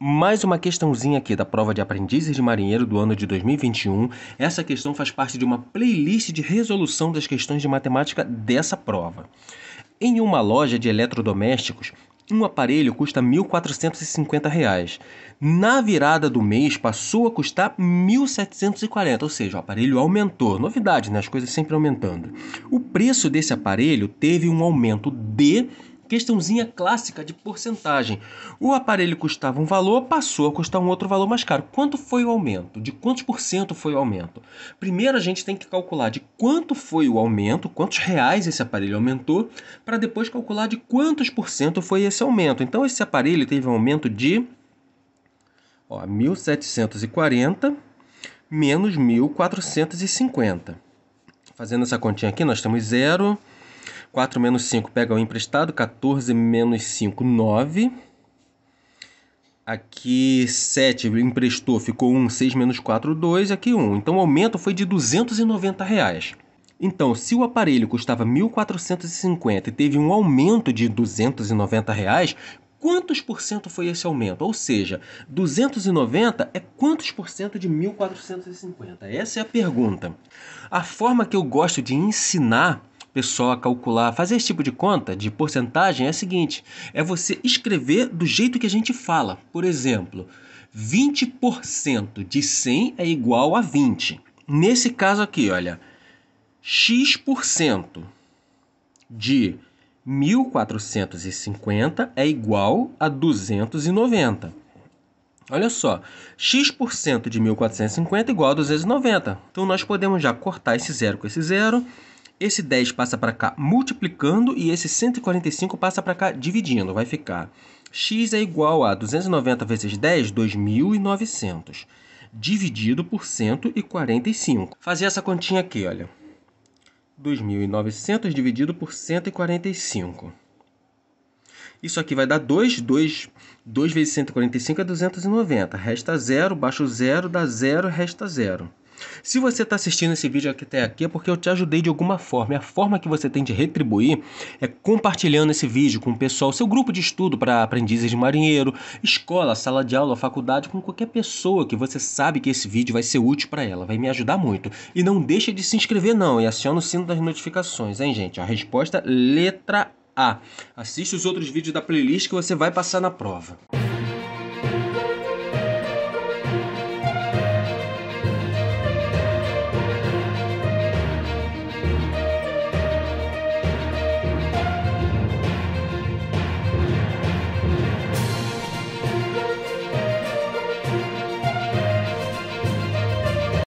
Mais uma questãozinha aqui da prova de aprendizes de marinheiro do ano de 2021. Essa questão faz parte de uma playlist de resolução das questões de matemática dessa prova. Em uma loja de eletrodomésticos, um aparelho custa R$ 1.450. Na virada do mês passou a custar R$ 1.740, ou seja, o aparelho aumentou. Novidade, né? As coisas sempre aumentando. O preço desse aparelho teve um aumento de questãozinha clássica de porcentagem. O aparelho custava um valor, passou a custar um outro valor mais caro. Quanto foi o aumento? De quantos por cento foi o aumento? Primeiro a gente tem que calcular de quanto foi o aumento, quantos reais esse aparelho aumentou, para depois calcular de quantos por cento foi esse aumento. Então esse aparelho teve um aumento de ó, 1740 menos 1450. Fazendo essa continha aqui, nós temos zero. 4 menos 5 pega o emprestado, 14 menos 5, 9. Aqui 7 emprestou, ficou 1, 6 menos 4, 2, aqui 1. Então o aumento foi de 290 reais. Então, se o aparelho custava 1.450 e teve um aumento de 290 reais, quantos por cento foi esse aumento? Ou seja, 290 é quantos por cento de 1.450? Essa é a pergunta. A forma que eu gosto de ensinar pessoal a calcular, fazer esse tipo de conta de porcentagem é a seguinte: é você escrever do jeito que a gente fala. Por exemplo, 20% de 100 é igual a 20. Nesse caso aqui, olha, x% de 1450 é igual a 290. Olha só, x% de 1450 é igual a 290. Então nós podemos já cortar esse zero com esse zero esse 10 passa para cá multiplicando e esse 145 passa para cá dividindo. Vai ficar x é igual a 290 vezes 10, 2.900, dividido por 145. Fazer essa continha aqui, olha. 2.900 dividido por 145. Isso aqui vai dar 2, 2, 2 vezes 145 é 290. Resta 0, baixo 0, dá 0, resta 0. Se você está assistindo esse vídeo aqui até aqui é porque eu te ajudei de alguma forma. E a forma que você tem de retribuir é compartilhando esse vídeo com o pessoal, seu grupo de estudo para aprendizes de marinheiro, escola, sala de aula, faculdade, com qualquer pessoa que você sabe que esse vídeo vai ser útil para ela, vai me ajudar muito. E não deixa de se inscrever não e aciona o sino das notificações, hein, gente? A resposta letra A. Assiste os outros vídeos da playlist que você vai passar na prova.